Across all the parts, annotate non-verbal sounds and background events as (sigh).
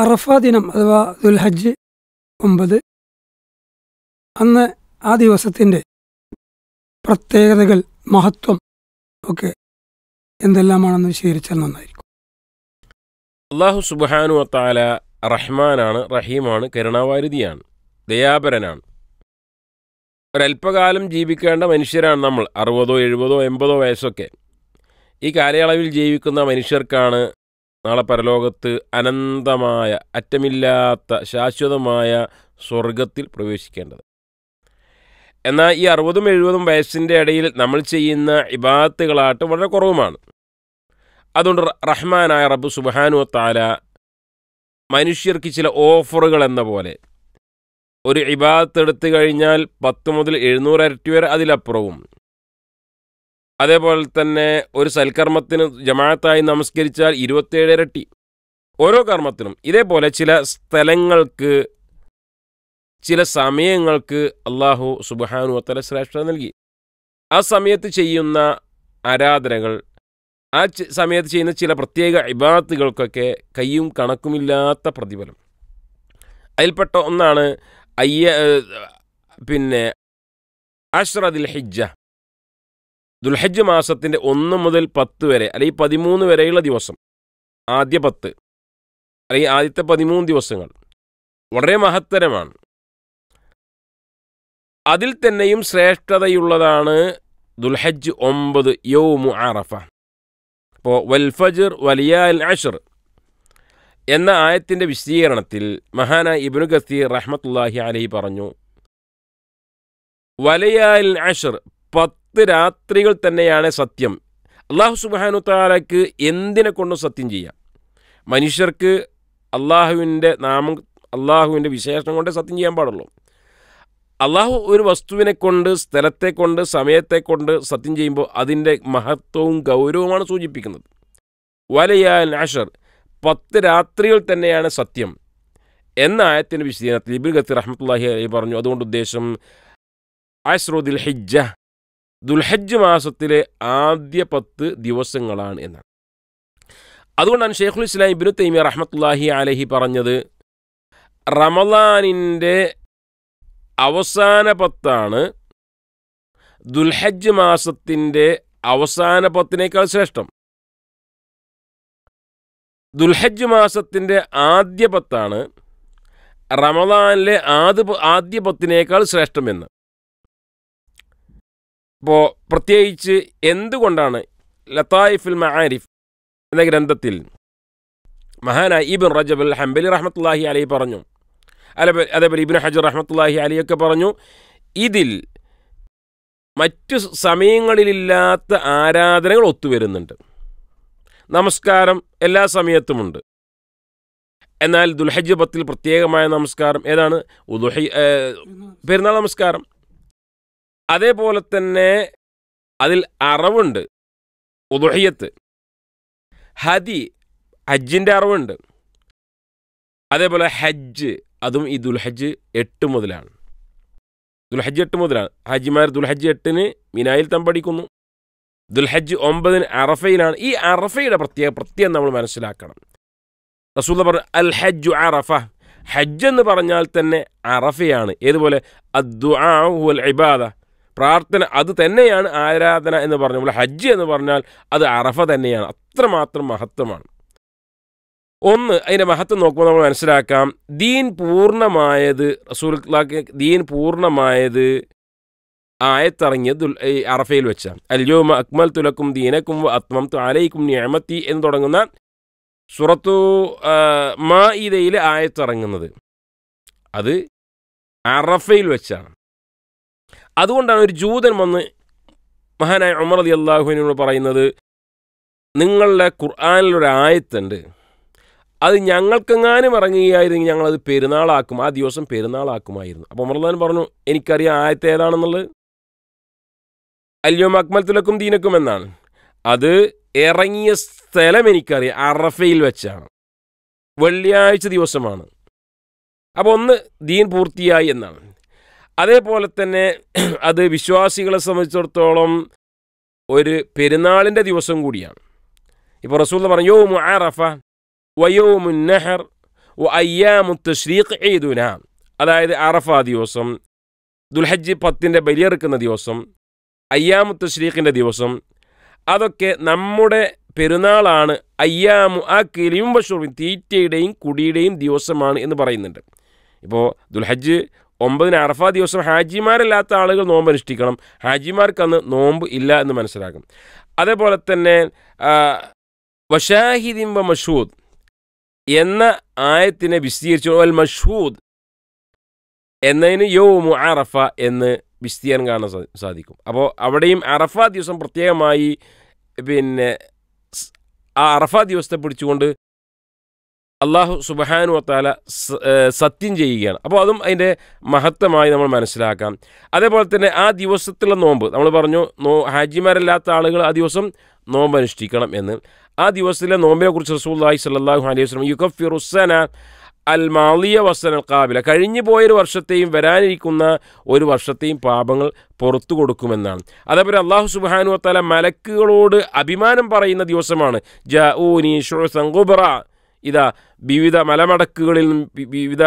അറഫ ദിനം അഥവാ ദുൽഹജ്ജ് ഒമ്പത് അന്ന് ആ ദിവസത്തിൻ്റെ പ്രത്യേകതകൾ മഹത്വം ഒക്കെ എന്തെല്ലാമാണെന്ന് വിശദീകരിച്ചാൽ നന്നായിരിക്കും അള്ളാഹു സുബാനു താല റഹ്മാനാണ് റഹീമാണ് കരുണാവാരുതിയാണ് ദയാപരനാണ് ഒരല്പകാലം ജീവിക്കേണ്ട മനുഷ്യരാണ് നമ്മൾ അറുപതോ എഴുപതോ എൺപതോ വയസ്സൊക്കെ ഈ കാലയളവിൽ ജീവിക്കുന്ന മനുഷ്യർക്കാണ് നാളെ പരലോകത്ത് അനന്തമായ അറ്റമില്ലാത്ത ശാശ്വതമായ സ്വർഗത്തിൽ പ്രവേശിക്കേണ്ടത് എന്നാൽ ഈ അറുപതും എഴുപതും വയസ്സിൻ്റെ ഇടയിൽ നമ്മൾ ചെയ്യുന്ന ഇബാത്തുകളായിട്ട് വളരെ കുറവുമാണ് അതുകൊണ്ട് റഹ്മാനായ റബ്ബ് സുബാനു താല മനുഷ്യർക്ക് ചില ഓഫറുകൾ എന്ന പോലെ ഒരു ഇബാത്ത് എടുത്തു കഴിഞ്ഞാൽ പത്ത് മുതൽ എഴുന്നൂറ് ഇരട്ടി വരെ അതിലപ്പുറവും അതേപോലെ തന്നെ ഒരു സൽക്കർമ്മത്തിന് ജമാഅത്തായി നമസ്കരിച്ചാൽ ഇരുപത്തേഴ് ഇരട്ടി ഓരോ കർമ്മത്തിനും ഇതേപോലെ ചില സ്ഥലങ്ങൾക്ക് ചില സമയങ്ങൾക്ക് അള്ളാഹു സുബാനു അത്തല ശ്രേഷ്ഠത നൽകി ആ സമയത്ത് ചെയ്യുന്ന ആരാധനകൾ ആ സമയത്ത് ചെയ്യുന്ന ചില പ്രത്യേക ഇബാത്തുകൾക്കൊക്കെ കയ്യും കണക്കുമില്ലാത്ത പ്രതിഫലം അതിൽപ്പെട്ട ഒന്നാണ് അയ്യ പിന്നെ അഷ്റദിൽ ഹിജ്ജ ദുൽഹജ്ജ് മാസത്തിൻ്റെ ഒന്ന് മുതൽ പത്ത് വരെ അല്ലെങ്കിൽ പതിമൂന്ന് വരെയുള്ള ദിവസം ആദ്യ പത്ത് അല്ലെങ്കിൽ ആദ്യത്തെ പതിമൂന്ന് ദിവസങ്ങൾ വളരെ മഹത്തരമാണ് അതിൽ തന്നെയും ശ്രേഷ്ഠതയുള്ളതാണ് ദുൽഹജ്ജ് ഒമ്പത് മു ആറഫ ഇപ്പോൾ വൽഫജർ അൽ അഷർ എന്ന ആയത്തിൻ്റെ വിശദീകരണത്തിൽ മഹാന ഇബ്നു ഖസീർ റഹ്മത്തുല്ലാഹി അലഹി പറഞ്ഞു വലയാൽ അഷർ പത്ത് പത്ത് രാത്രികൾ തന്നെയാണ് സത്യം അള്ളാഹു സുബാനു താലയ്ക്ക് എന്തിനെ കൊണ്ടും സത്യം ചെയ്യാം മനുഷ്യർക്ക് അള്ളാഹുവിൻ്റെ നാമം അള്ളാഹുവിൻ്റെ വിശേഷണം കൊണ്ട് സത്യം ചെയ്യാൻ പാടുള്ളൂ അള്ളാഹു ഒരു വസ്തുവിനെ കൊണ്ട് സ്ഥലത്തെ കൊണ്ട് സമയത്തെ കൊണ്ട് സത്യം ചെയ്യുമ്പോൾ അതിൻ്റെ മഹത്വവും ഗൗരവമാണ് സൂചിപ്പിക്കുന്നത് വലയാൽ നാഷർ പത്ത് രാത്രികൾ തന്നെയാണ് സത്യം എന്ന ആയത്തിൻ്റെ വിശദീകരണത്തിൽ ഇബിൻ ഗത്തി റഹമത്തല്ലാഹി അലി പറഞ്ഞു അതുകൊണ്ട് ഉദ്ദേശം അഷ്രോദിൽ ഹിജ്ജ ദുൽഹജ്ജ് മാസത്തിലെ ആദ്യ പത്ത് ദിവസങ്ങളാണ് എന്നാണ് അതുകൊണ്ടാണ് ഷെയ്ഖുൽ ഇസ്ലാം ഇബിനു തൈമിയ റഹ്മത്തുല്ലാഹി അലഹി പറഞ്ഞത് റമദാനിൻ്റെ അവസാന പത്താണ് ദുൽഹജ്ജ് മാസത്തിൻ്റെ അവസാന പത്തിനേക്കാൾ ശ്രേഷ്ഠം ദുൽഹജ്ജ് മാസത്തിൻ്റെ ആദ്യ പത്താണ് റമദാനിലെ ആദ്യ ആദ്യ പത്തിനേക്കാൾ ശ്രേഷ്ഠമെന്ന് അപ്പോൾ പ്രത്യേകിച്ച് എന്തുകൊണ്ടാണ് ലത്തായിഫുൽ മഹാരിഫ് എന്ന ഗ്രന്ഥത്തിൽ മഹാനായ ഇബിൻ റജബുൽ ഹംബലി റഹ്മത്തുല്ലാഹി അലി പറഞ്ഞു അതേപോലെ അതേപോലെ ഇബിൻ ഹജർ റഹ്മത്തുല്ലാഹി അലിയൊക്കെ പറഞ്ഞു ഇതിൽ മറ്റു സമയങ്ങളിലില്ലാത്ത ആരാധനകൾ ഒത്തുവരുന്നുണ്ട് നമസ്കാരം എല്ലാ സമയത്തുമുണ്ട് എന്നാൽ ദുൽഹജ് പത്തിൽ പ്രത്യേകമായ നമസ്കാരം ഏതാണ് പെരുന്നാൾ നമസ്കാരം അതേപോലെ തന്നെ അതിൽ അറവുണ്ട് ഉദുഹിയത്ത് ഹദി ഹജ്ജിൻ്റെ അറവുണ്ട് അതേപോലെ ഹജ്ജ് അതും ഈ ദുൽഹജ്ജ് എട്ട് മുതലാണ് ദുൽഹജ്ജ് എട്ട് മുതലാണ് ഹജ്ജിമാർ ദുൽഹജ്ജ് എട്ടിന് മിനായിൽ തമ്പടിക്കുന്നു ദുൽഹജ്ജ് ഒമ്പതിന് അറഫയിലാണ് ഈ അറഫയുടെ പ്രത്യേക പ്രത്യേകം നമ്മൾ മനസ്സിലാക്കണം റസൂൽ പറഞ്ഞു അൽ ഹജ്ജു അറഫ ഹജ്ജ് എന്ന് പറഞ്ഞാൽ തന്നെ അറഫയാണ് ഏതുപോലെ അദ്ദുആ ഇബാദ പ്രാർത്ഥന അത് തന്നെയാണ് ആരാധന എന്ന് പറഞ്ഞാൽ ഹജ്ജ് എന്ന് പറഞ്ഞാൽ അത് അറഫ തന്നെയാണ് അത്രമാത്രം മഹത്വമാണ് ഒന്ന് അതിൻ്റെ മഹത്വം നോക്കുമ്പോൾ നമ്മൾ മനസ്സിലാക്കാം ദീൻ പൂർണ്ണമായത് റസൂൽക്ക് ദീൻ പൂർണ്ണമായത് ആയത്തിറങ്ങിയത് അറഫയിൽ വെച്ചാണ് അല്ലയോ അക്മൽ തുലക്കും ദീനക്കും അത്മം അലൈക്കും ഞാമത്തി എന്ന് തുടങ്ങുന്ന സുറത്തു മാ ഇതയിൽ ആയത്തിറങ്ങുന്നത് അത് അറഫയിൽ വെച്ചാണ് അതുകൊണ്ടാണ് ഒരു ജൂതൻ വന്ന് മഹാനായ ഉമർ അലി അള്ളാഹുവിനോട് പറയുന്നത് നിങ്ങളുടെ ഖുർആാനിലൊരു ആയത്തുണ്ട് അത് ഞങ്ങൾക്കെങ്ങാനും ഇറങ്ങുകയായിരുന്നെങ്കിൽ ഞങ്ങളത് പെരുന്നാളാക്കും ആ ദിവസം പെരുന്നാളാക്കുമായിരുന്നു അപ്പോൾ ഉമർദാൻ പറഞ്ഞു എനിക്കറിയാം ആയത്ത് ഏതാണെന്നുള്ളത് അല്യോ അക്മൽത്തുലക്കും ദീനക്കും എന്നാണ് അത് ഇറങ്ങിയ സ്ഥലം എനിക്കറിയാം അറഫയിൽ വെച്ചാണ് വെള്ളിയാഴ്ച ദിവസമാണ് അപ്പോൾ ഒന്ന് ദീൻ പൂർത്തിയായി എന്നാണ് അതേപോലെ തന്നെ (clears throat) അത് വിശ്വാസികളെ സംബന്ധിച്ചിടത്തോളം ഒരു പെരുന്നാളിൻ്റെ ദിവസം കൂടിയാണ് ഇപ്പോൾ റസൂൽ പറഞ്ഞു യോ മുറഫ വയോ മുന്നഹർ അയ്യാമുത്ത് ശ്രീഖ് ഈദുന അതായത് അറഫ ദിവസം ദുൽഹജ്ജ് പത്തിൻ്റെ ബലിയെറുക്കുന്ന ദിവസം അയ്യാമുത്ത് ശ്രീഖിൻ്റെ ദിവസം അതൊക്കെ നമ്മുടെ പെരുന്നാളാണ് അയ്യാമു ആ കിളിയും വഷൂറും തീറ്റയുടെയും കുടിയുടെയും ദിവസമാണ് എന്ന് പറയുന്നുണ്ട് ഇപ്പോൾ ദുൽഹജ്ജ് ഒമ്പതിന് അറഫ ദിവസം ഹാജിമാരല്ലാത്ത ആളുകൾ നോമ്പ് അനുഷ്ഠിക്കണം ഹാജിമാർക്കന്ന് നോമ്പ് ഇല്ല എന്ന് മനസ്സിലാക്കും അതേപോലെ തന്നെ വഷാഹിദിംബ മഷൂദ് എന്ന ആയത്തിനെ വിശദീകരിച്ചു അൽ മഷൂദ് എന്നതിന് മു അറഫ എന്ന് വിശദീകരണം കാണാൻ സാധിക്കും അപ്പോൾ അവിടെയും അറഫ ദിവസം പ്രത്യേകമായി പിന്നെ ആ അറഫ ദിവസത്തെ പിടിച്ചുകൊണ്ട് അള്ളാഹു വത്താല സത്യം ചെയ്യുകയാണ് അപ്പോൾ അതും അതിൻ്റെ മഹത്വമായി നമ്മൾ മനസ്സിലാക്കാം അതേപോലെ തന്നെ ആ ദിവസത്തിലുള്ള നോമ്പ് നമ്മൾ പറഞ്ഞു നോ ഹാജിമാരല്ലാത്ത ആളുകൾ ആ ദിവസം നോമ്പ് അനുഷ്ഠിക്കണം എന്ന് ആ ദിവസത്തിലെ നോമ്പിനെക്കുറിച്ച് റസൂല്ലാഹി സല്ലാഹു അലൈഹി വസ്ലം യുഖഫ് ഫിറുസന അൽ മാളിയ വസന കാബില കഴിഞ്ഞു പോയൊരു വർഷത്തെയും വരാനിരിക്കുന്ന ഒരു വർഷത്തെയും പാപങ്ങൾ പുറത്തു കൊടുക്കുമെന്നാണ് അതേപോലെ അള്ളാഹു സുബാനു വത്താല മലക്കുകളോട് അഭിമാനം പറയുന്ന ദിവസമാണ് ജ ഊനി ഷുറ ഇതാ വിവിധ മലമടക്കുകളിൽ നിന്നും വിവിധ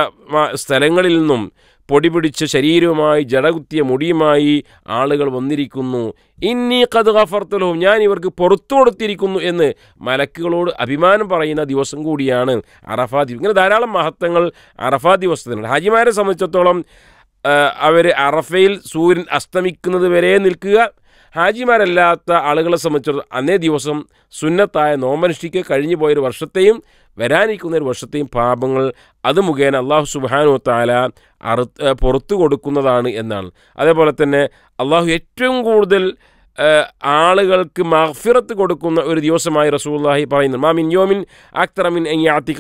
സ്ഥലങ്ങളിൽ നിന്നും പൊടി പിടിച്ച ശരീരവുമായി ജടകുത്തിയ മുടിയുമായി ആളുകൾ വന്നിരിക്കുന്നു ഇന്നി കത് ഗഫർത്തലവും ഞാൻ ഇവർക്ക് പുറത്തു കൊടുത്തിരിക്കുന്നു എന്ന് മലക്കുകളോട് അഭിമാനം പറയുന്ന ദിവസം കൂടിയാണ് അറഫാ ദിവസം ഇങ്ങനെ ധാരാളം മഹത്വങ്ങൾ അറഫാ ദിവസത്തിനുണ്ട് ഹാജിമാരെ സംബന്ധിച്ചിടത്തോളം അവർ അറഫയിൽ സൂര്യൻ അസ്തമിക്കുന്നത് വരെ നിൽക്കുക ഹാജിമാരല്ലാത്ത ആളുകളെ സംബന്ധിച്ചിടത്തോളം അന്നേ ദിവസം സുന്നത്തായ നോമനുഷ്ഠിക്ക് കഴിഞ്ഞു പോയൊരു വർഷത്തെയും വരാനിരിക്കുന്ന ഒരു വർഷത്തെയും പാപങ്ങൾ അത് മുഖേന അള്ളാഹു താല അറു പുറത്തു കൊടുക്കുന്നതാണ് എന്നാണ് അതേപോലെ തന്നെ അള്ളാഹു ഏറ്റവും കൂടുതൽ ആളുകൾക്ക് മഹ്ഫിറത്ത് കൊടുക്കുന്ന ഒരു ദിവസമായി റസൂള്ളാഹി പറയുന്നു മാമിൻ യോമിൻ അക്തറമിൻ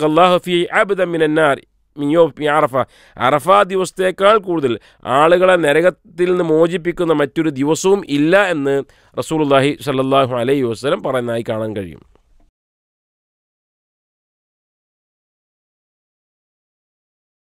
അള്ളാഹു ഫി അബ്ദമിൻ എന്നാർ മിയോപ്പി അറഫ അറഫ ദിവസത്തേക്കാൾ കൂടുതൽ ആളുകളെ നരകത്തിൽ നിന്ന് മോചിപ്പിക്കുന്ന മറ്റൊരു ദിവസവും ഇല്ല എന്ന് റസൂലുല്ലാഹി സല്ലാഹു അലൈഹി വസ്ലം പറയുന്നതായി കാണാൻ കഴിയും